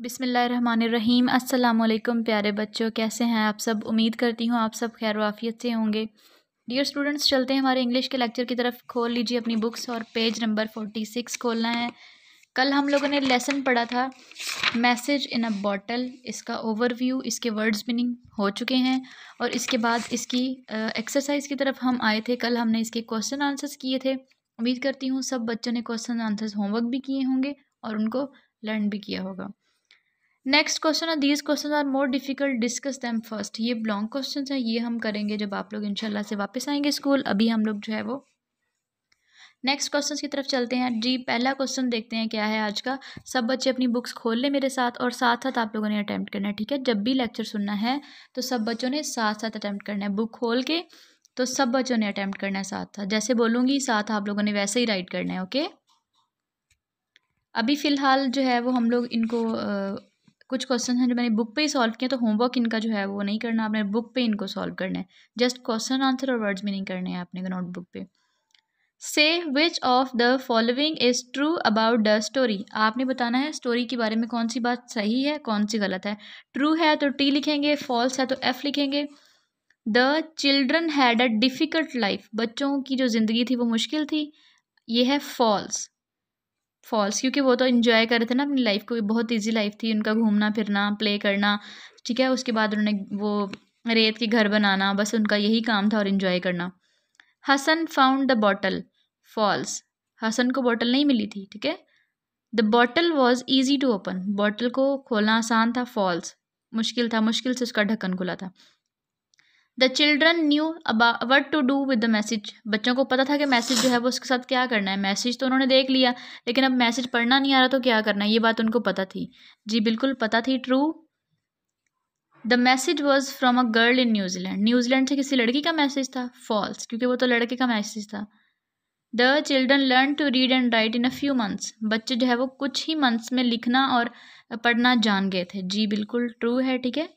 बिसमीम् अल्लाम प्यारे बच्चों कैसे हैं आप सब उम्मीद करती हूँ आप सब खैर वाफियत से होंगे डियर स्टूडेंट्स चलते हैं हमारे इंग्लिश के लेक्चर की तरफ खोल लीजिए अपनी बुक्स और पेज नंबर फोर्टी सिक्स खोलना है कल हम लोगों ने लेसन पढ़ा था मैसेज इन अ बॉटल इसका ओवरव्यू इसके वर्ड्स मीनिंग हो चुके हैं और इसके बाद इसकी एक्सरसाइज की तरफ हम आए थे कल हमने इसके क्वेश्चन आंसर्स किए थे उम्मीद करती हूँ सब बच्चों ने क्वेश्चन आंसर्स होमवर्क भी किए होंगे और उनको लर्न भी किया होगा नेक्स्ट क्वेश्चन है these questions are more difficult discuss them first ये लॉन्ग क्वेश्चन है ये हम करेंगे जब आप लोग इनशाला से वापस आएंगे स्कूल अभी हम लोग जो है वो नेक्स्ट क्वेश्चन की तरफ चलते हैं जी पहला क्वेश्चन देखते हैं क्या है आज का सब बच्चे अपनी बुक्स खोल लें मेरे साथ और साथ साथ आप लोगों ने अटैम्प्ट करना है ठीक है जब भी लेक्चर सुनना है तो सब बच्चों ने साथ साथ अटैम्प्ट करना है बुक खोल के तो सब बच्चों ने अटैम्प्ट करना है साथ साथ जैसे बोलूँगी साथ आप लोगों ने वैसे ही राइट करना है ओके अभी फ़िलहाल जो है वो हम लोग इनको कुछ क्वेश्चन हैं जो मैंने बुक पे ही सॉल्व किया तो होमवर्क इनका जो है वो नहीं करना आपने बुक पे इनको सॉल्व करना है जस्ट क्वेश्चन आंसर और वर्ड्स भी नहीं करने हैं आपने नोटबुक पे से which of the following is true about the story आपने बताना है स्टोरी के बारे में कौन सी बात सही है कौन सी गलत है ट्रू है तो टी लिखेंगे फॉल्स है तो एफ़ लिखेंगे the children had a difficult life बच्चों की जो ज़िंदगी थी वो मुश्किल थी ये है फॉल्स फॉल्स क्योंकि वो तो इन्जॉय कर रहे थे ना अपनी लाइफ को बहुत ईजी लाइफ थी उनका घूमना फिरना प्ले करना ठीक है उसके बाद उन्होंने वो रेत के घर बनाना बस उनका यही काम था और इन्जॉय करना Hasan found the bottle false Hasan को बॉटल नहीं मिली थी ठीक है the bottle was easy to open bottle को खोलना आसान था फॉल्स मुश्किल था मुश्किल से उसका ढक्कन खुला था the children knew about what to do with the message बच्चों को पता था कि मैसेज जो है वो उसके साथ क्या करना है मैसेज तो उन्होंने देख लिया लेकिन अब मैसेज पढ़ना नहीं आ रहा तो क्या करना है ये बात उनको पता थी जी बिल्कुल पता थी true the message was from a girl in New Zealand New Zealand से किसी लड़की का मैसेज था फॉल्स क्योंकि वो तो लड़के का मैसेज था the children learn to read and write in a few months बच्चे जो है वो कुछ ही मंथ्स में लिखना और पढ़ना जान गए थे जी बिल्कुल ट्रू है ठीक है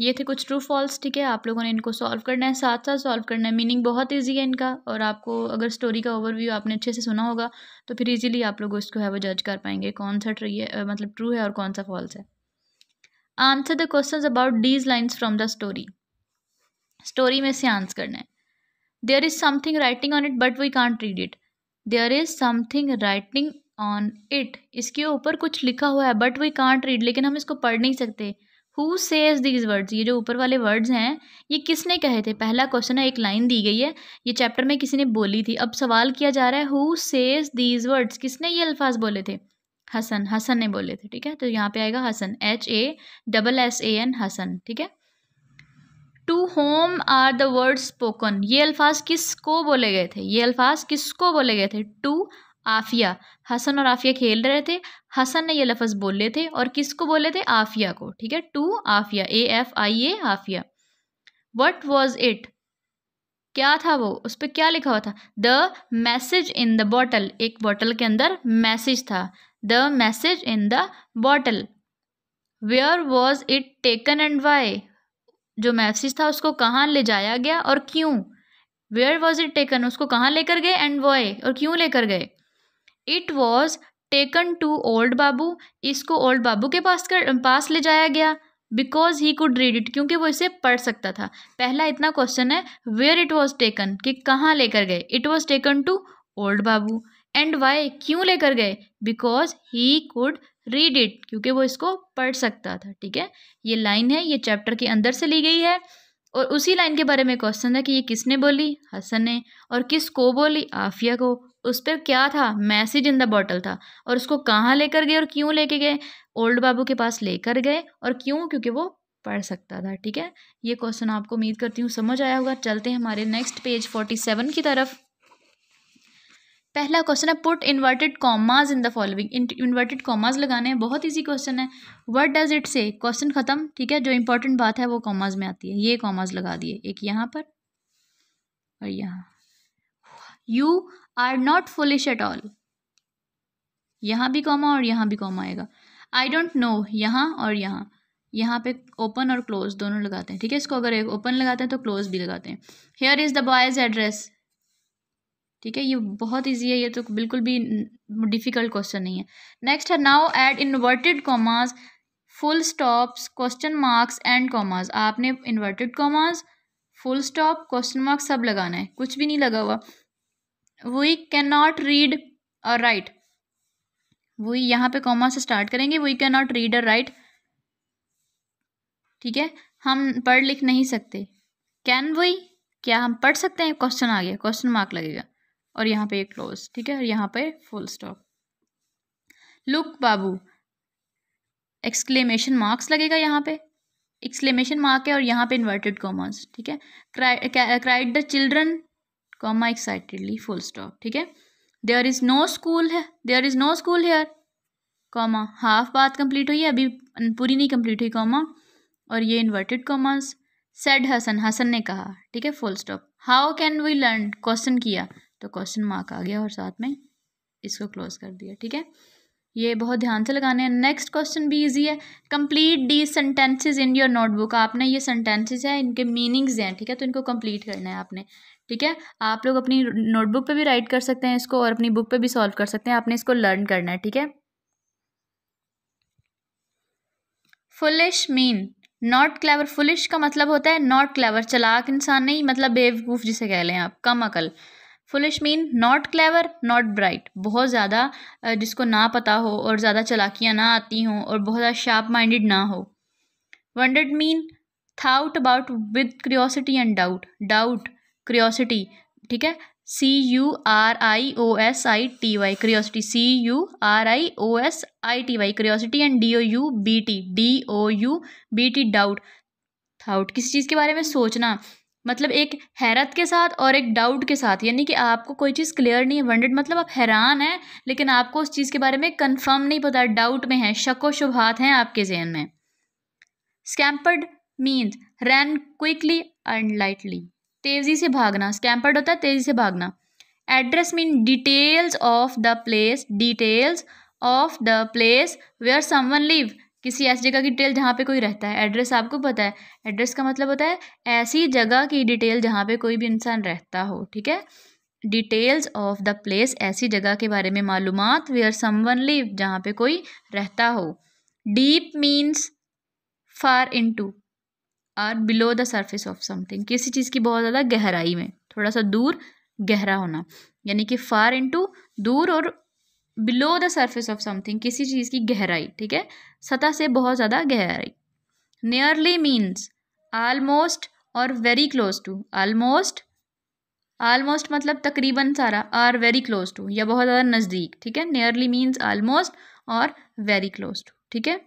ये थे कुछ ट्रू फॉल्स ठीक है आप लोगों ने इनको सॉल्व करना है साथ साथ सॉल्व करना है मीनिंग बहुत ईजी है इनका और आपको अगर स्टोरी का ओवरव्यू आपने अच्छे से सुना होगा तो फिर इजीली आप लोग इसको है वो जज कर पाएंगे कौन सा ट्री है मतलब ट्रू है और कौन सा फॉल्स है answer the question about these lines from the story story में से आंसर करना है there is something writing on it but we can't read it there is something writing on it इसके ऊपर कुछ लिखा हुआ है बट वी कांट रीड लेकिन हम इसको पढ़ नहीं सकते हु सेज दीज वर्ड्स ये जो ऊपर वाले वर्ड्स हैं ये किसने कहे थे पहला क्वेश्चन है एक लाइन दी गई है ये चैप्टर में किसी ने बोली थी अब सवाल किया जा रहा है हु सेज दीज वर्ड्स किसने ये अल्फाज बोले थे हसन हसन ने बोले थे ठीक है तो यहाँ पे आएगा Hasan H A double S A N Hasan ठीक है to whom are the word spoken ये अल्फाज किस को बोले गए थे ये अल्फाज किस को बोले गए थे टू आफिया हसन और आफिया खेल रहे थे हसन ने ये लफ्ज़ बोले थे और किसको बोले थे आफिया को ठीक है to Aafiya A F I A Aafiya what was it क्या था वो उस पर क्या लिखा हुआ था the message in the bottle एक बॉटल के अंदर मैसेज था the message in the bottle where was it taken and why जो मैसेज था उसको कहाँ ले जाया गया और क्यों वेयर वॉज इट टेकन उसको कहाँ लेकर गए एंड वाई और क्यों लेकर गए it was taken to old Babu इसको ओल्ड बाबू के पास कर पास ले जाया गया because he could read it क्योंकि वो इसे पढ़ सकता था पहला इतना क्वेश्चन है वेयर इट वॉज टेकन कि कहाँ लेकर गए it was taken to old Babu and why क्यों लेकर गए because he could read it क्योंकि वो इसको पढ़ सकता था ठीक है ये लाइन है ये चैप्टर के अंदर से ली गई है और उसी लाइन के बारे में क्वेश्चन है कि ये किसने बोली हसन ने और किस को बोली आफिया को उस पर क्या था मैसेज इन द बॉटल था और उसको कहाँ लेकर गए और क्यों लेके गए ओल्ड बाबू के पास लेकर गए और क्यों क्योंकि वो पढ़ सकता था ठीक है ये क्वेश्चन आपको उम्मीद करती हूँ समझ आया होगा चलते हैं हमारे नेक्स्ट पेज फोर्टी सेवन की तरफ पहला क्वेश्चन है put inverted commas in the following inverted commas लगाने हैं बहुत इजी क्वेश्चन है what does it say question खत्म ठीक है जो इंपॉर्टेंट बात है वो कॉमाज में आती है ये कॉमाज लगा दिए एक यहाँ पर और यहाँ you are not foolish at all यहाँ भी कॉमा और यहाँ भी कॉमा आएगा आई डोंट नो यहाँ और यहाँ यहाँ पे ओपन और क्लोज दोनों लगाते हैं ठीक है इसको अगर एक ओपन लगाते हैं तो क्लोज भी लगाते हैं here is the boy's address ठीक है ये बहुत इजी है ये तो बिल्कुल भी डिफ़िकल्ट क्वेश्चन नहीं है नेक्स्ट है now add inverted commas full stops question marks and commas आपने inverted commas full stop question marks सब लगाना है कुछ भी नहीं लगा हुआ we can not read or write we यहाँ पे कॉमा से स्टार्ट करेंगे we can not read or write ठीक है हम पढ़ लिख नहीं सकते कैन वी क्या हम पढ़ सकते हैं क्वेश्चन आ गया क्वेश्चन मार्क लगेगा और यहाँ पे एक क्लोज ठीक है और यहाँ पे full stop look Babu exclamation marks लगेगा यहाँ पे एक्सक्लेमेशन मार्क है और यहाँ पे इन्वर्टेड कॉमर्स ठीक है cried the children comma excitedly full stop ठीक है देयर इज़ नो स्कूल है there is no school here comma half बात कंप्लीट हुई है अभी पूरी नहीं कंप्लीट हुई कॉमा और ये inverted commas said Hasan Hasan ने कहा ठीक है full stop how can we learn question किया तो क्वेश्चन मार्क आ गया और साथ में इसको क्लोज कर दिया ठीक है ये बहुत ध्यान से लगाने हैं नेक्स्ट क्वेश्चन भी इजी है complete the sentences in your notebook आपने ये सेंटेंसेज हैं इनके मीनिंग्स हैं ठीक है तो इनको कंप्लीट करना है आपने ठीक है आप लोग अपनी नोटबुक पे भी राइट कर सकते हैं इसको और अपनी बुक पे भी सॉल्व कर सकते हैं आपने इसको लर्न करना है ठीक है foolish mean not clever foolish का मतलब होता है नॉट क्लेवर चलाक इंसान नहीं मतलब बेवकूफ़ जिसे कह लें आप कम अकल foolish mean not clever not bright बहुत ज़्यादा जिसको ना पता हो और ज़्यादा चलाकियाँ ना आती हों और बहुत ज़्यादा शार्प माइंडेड ना हो wondered mean thought about with curiosity and doubt doubt curiosity ठीक है C U R I O S I T Y curiosity C U R I O S I T Y curiosity and D O U B T D O U B T doubt thought किसी चीज़ के बारे में सोचना मतलब एक हैरत के साथ और एक डाउट के साथ यानी कि आपको कोई चीज़ क्लियर नहीं है वंडेड मतलब आप हैरान हैं लेकिन आपको उस चीज़ के बारे में कन्फर्म नहीं पता डाउट में है शको शुभात हैं आपके जहन में scampered means ran quickly and lightly तेज़ी से भागना स्कैम्पर्ड होता है तेज़ी से भागना address mean details of the place details of the place where someone live किसी ऐसी जगह की डिटेल जहाँ पे कोई रहता है एड्रेस आपको पता है एड्रेस का मतलब होता है ऐसी जगह की डिटेल जहाँ पे कोई भी इंसान रहता हो ठीक है डिटेल्स ऑफ द प्लेस ऐसी जगह के बारे में मालूम वेयर समवन लिव जहाँ पे कोई रहता हो deep means far into or below the surface of something किसी चीज़ की बहुत ज़्यादा गहराई में थोड़ा सा दूर गहरा होना यानी कि फार इंटू दूर और below the surface of something किसी चीज़ की गहराई ठीक है सतह से बहुत ज़्यादा गहराई नियरली मीन्स आलमोस्ट और very close to almost almost मतलब तकरीबन सारा आर वेरी क्लोज टू या बहुत ज़्यादा नज़दीक ठीक है नियरली मीन्स आलमोस्ट और वेरी क्लोज टू ठीक है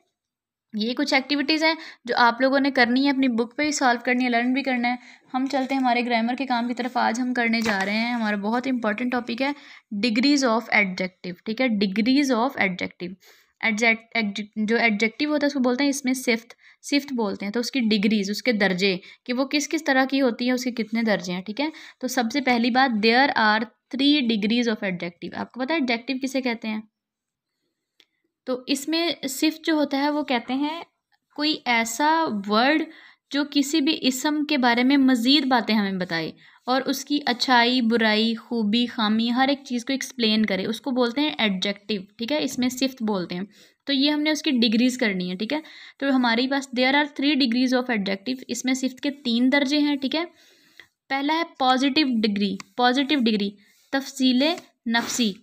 ये कुछ एक्टिविटीज़ हैं जो आप लोगों ने करनी है अपनी बुक पे ही सॉल्व करनी है लर्न भी करना है हम चलते हैं हमारे ग्रामर के काम की तरफ आज हम करने जा रहे हैं हमारा बहुत इंपॉर्टेंट टॉपिक है डिग्रीज ऑफ एडजेक्टिव ठीक है डिग्रीज ऑफ एडजेक्टिव एडजेक्ट जो एडजेक्टिव होता है उसको बोलते हैं इसमें सिफ्त सिफ्त बोलते हैं तो उसकी डिग्रीज उसके दर्जे कि वो किस किस तरह की होती है उसके कितने दर्जे हैं ठीक है तो सबसे पहली बात there are three degrees of adjective आपको पता है एडजेक्टिव किसे कहते हैं तो इसमें सिर्फ जो होता है वो कहते हैं कोई ऐसा वर्ड जो किसी भी इसम के बारे में मज़ीद बातें हमें बताए और उसकी अच्छाई बुराई खूबी खामी हर एक चीज़ को एक्सप्लेन करे उसको बोलते हैं एडजेक्टिव ठीक है इसमें सिफ्त बोलते हैं तो ये हमने उसकी डिग्रीज़ करनी है ठीक है तो हमारे पास there are three degrees of adjective इसमें सिफ्त के तीन दर्जे हैं ठीक है पहला है पॉजिटिव डिग्री पॉजिटिव डिग्री तफसील नफसी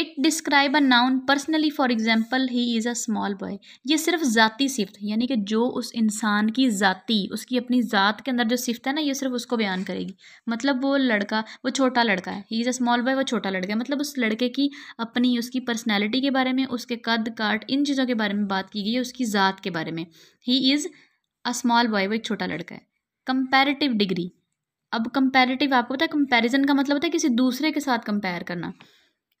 it describe a noun personally for example he is a small boy ये सिर्फ ज़ाती सिफ्त यानी कि जो उस इंसान की ज़ाती उसकी अपनी ज़ात के अंदर जो सिफ्त है ना ये सिर्फ उसको बयान करेगी मतलब वो लड़का वो छोटा लड़का है he is a small boy वो छोटा लड़का है मतलब उस लड़के की अपनी उसकी पर्सनैलिटी के बारे में उसके कद काट इन चीज़ों के बारे में बात की गई है उसकी ज़ात के बारे में he is a small boy वो एक छोटा लड़का है कंपेरेटिव डिग्री अब कंपेरेटिव आपको पता है कंपेरिजन का मतलब होता है किसी दूसरे के साथ कंपेयर करना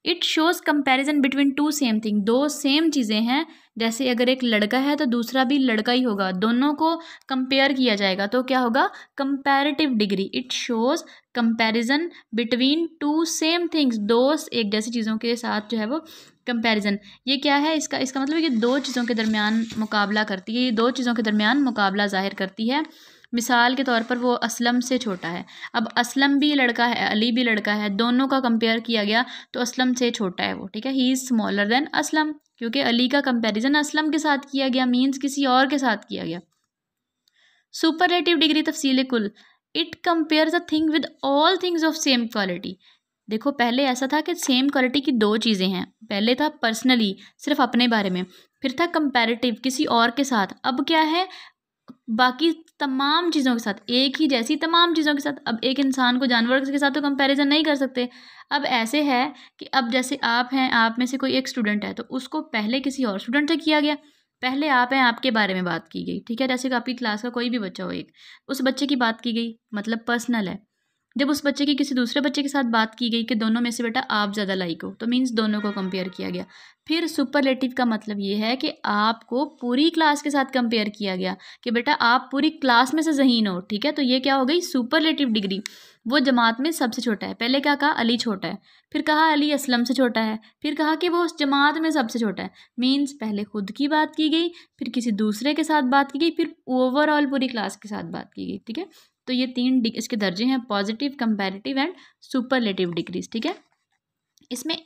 it shows comparison between two same thing दो सेम चीज़ें हैं जैसे अगर एक लड़का है तो दूसरा भी लड़का ही होगा दोनों को कंपेयर किया जाएगा तो क्या होगा comparative degree it shows comparison between two same things दो एक जैसी चीज़ों के साथ जो है वो कंपेरिजन ये क्या है इसका इसका मतलब ये दो चीज़ों के दरमियान मुकाबला करती है ये दो चीज़ों के दरमियान मुकाबला जाहिर करती है मिसाल के तौर पर वो असलम से छोटा है अब असलम भी लड़का है अली भी लड़का है दोनों का कंपेयर किया गया तो असलम से छोटा है वो ठीक है he is smaller than Aslam क्योंकि अली का कंपैरिजन असलम के साथ किया गया मीन्स किसी और के साथ किया गया सुपरलेटिव डिग्री तफसील कुल it compare the thing with all things of same quality देखो पहले ऐसा था कि सेम क्वालिटी की दो चीज़ें हैं पहले था पर्सनली सिर्फ अपने बारे में फिर था कंपेरेटिव किसी और के साथ अब क्या है बाकी तमाम चीज़ों के साथ एक ही जैसी तमाम चीज़ों के साथ अब एक इंसान को जानवर के साथ तो कंपैरिजन नहीं कर सकते अब ऐसे है कि अब जैसे आप हैं आप में से कोई एक स्टूडेंट है तो उसको पहले किसी और स्टूडेंट से किया गया पहले आप हैं आपके बारे में बात की गई ठीक है जैसे कि आपकी क्लास का कोई भी बच्चा हो एक उस बच्चे की बात की गई मतलब पर्सनल है जब उस बच्चे की किसी दूसरे बच्चे के साथ बात की गई कि दोनों में से बेटा आप ज़्यादा लाइक हो तो मीन्स दोनों को कंपेयर किया गया फिर सुपरलेटिव का मतलब ये है कि आपको पूरी क्लास के साथ कंपेयर किया गया कि बेटा आप पूरी क्लास में से जहीन हो ठीक है तो ये क्या हो गई सुपरलेटिव डिग्री वो जमात में सबसे छोटा है पहले क्या कहा अली छोटा है फिर कहा अली असलम से छोटा है फिर कहा कि वो उस जमात में सबसे छोटा है मीन्स पहले खुद की बात की गई फिर किसी दूसरे के साथ बात की गई फिर ओवरऑल पूरी क्लास के साथ बात की गई ठीक है तो ये तीन इसके दर्जे हैं positive comparative and superlative degrees ठीक है इसमें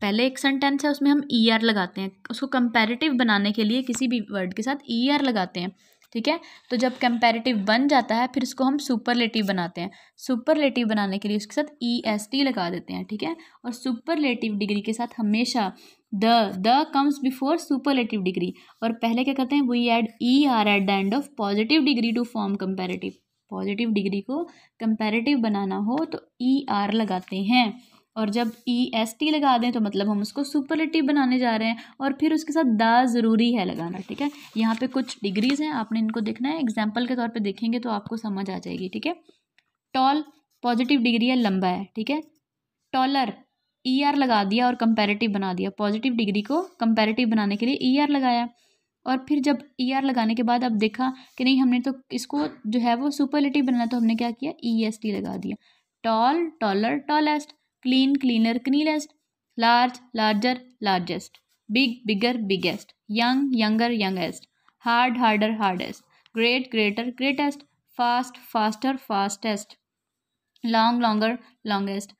पहले एक सेंटेंस है उसमें हम ई e ER आर लगाते हैं उसको कंपेरेटिव बनाने के लिए किसी भी वर्ड के साथ ई e ER आर लगाते हैं ठीक है तो जब कंपेरेटिव बन जाता है फिर इसको हम सुपरलेटिव बनाते हैं सुपरलेटिव बनाने के लिए उसके साथ ई एस टी लगा देते हैं ठीक है और सुपरलेटिव डिग्री के साथ हमेशा the the comes before superlative degree और पहले क्या करते हैं we add E R at the end of positive degree to form comparative positive degree को कंपैरेटिव बनाना हो तो ई e आर लगाते हैं और जब ई एस टी लगा दें तो मतलब हम उसको सुपरलेटिव बनाने जा रहे हैं और फिर उसके साथ दा ज़रूरी है लगाना ठीक है यहाँ पे कुछ डिग्रीज़ हैं आपने इनको देखना है एग्जाम्पल के तौर पे देखेंगे तो आपको समझ आ जाएगी ठीक है टॉल पॉजिटिव डिग्री है लंबा है ठीक है टॉलर ई आर लगा दिया और कंपेरेटिव बना दिया पॉजिटिव डिग्री को कंपेरेटिव बनाने के लिए ई e आर लगाया और फिर जब ई e ER लगाने के बाद अब देखा कि नहीं हमने तो इसको जो है वो सुपरलेटिव बनाना तो हमने क्या किया ई एस टी लगा दिया tall taller tallest clean cleaner cleanest large larger largest big bigger biggest young younger youngest hard harder hardest great greater greatest fast faster fastest long longer longest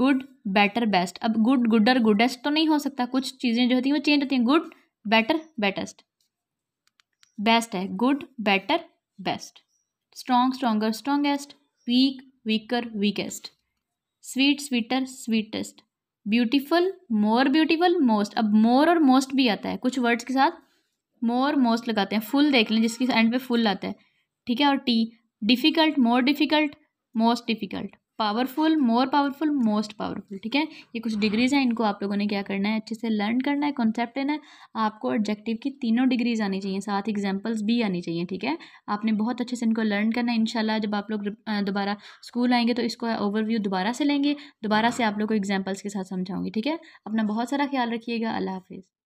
good better best अब good gooder goodest तो नहीं हो सकता कुछ चीज़ें जो होती हैं वो चेंज होती हैं गुड बेटर बेटेस्ट बेस्ट है good better best strong stronger strongest weak weaker weakest sweet sweeter sweetest beautiful more beautiful most अब मोर और मोस्ट भी आता है कुछ वर्ड्स के साथ मोर मोस्ट लगाते हैं फुल देख लें जिसके एंड पे फुल आता है ठीक है और टी difficult more difficult most difficult powerful more powerful most powerful ठीक है ये कुछ डिग्रीज हैं इनको आप लोगों ने क्या करना है अच्छे से लर्न करना है कॉन्सेप्ट लेना है आपको ऑब्जेक्टिव की तीनों डिग्रीज आनी चाहिए साथ एग्जाम्पल्स भी आनी चाहिए ठीक है आपने बहुत अच्छे से इनको लर्न करना है इनशाला जब आप लोग दोबारा स्कूल आएंगे तो इसको ओवरव्यू दोबारा से लेंगे दोबारा से आप लोग को एग्जाम्पल्स के साथ समझाऊंगी ठीक है अपना बहुत सारा ख्याल रखिएगा अल्लाह हाफिज़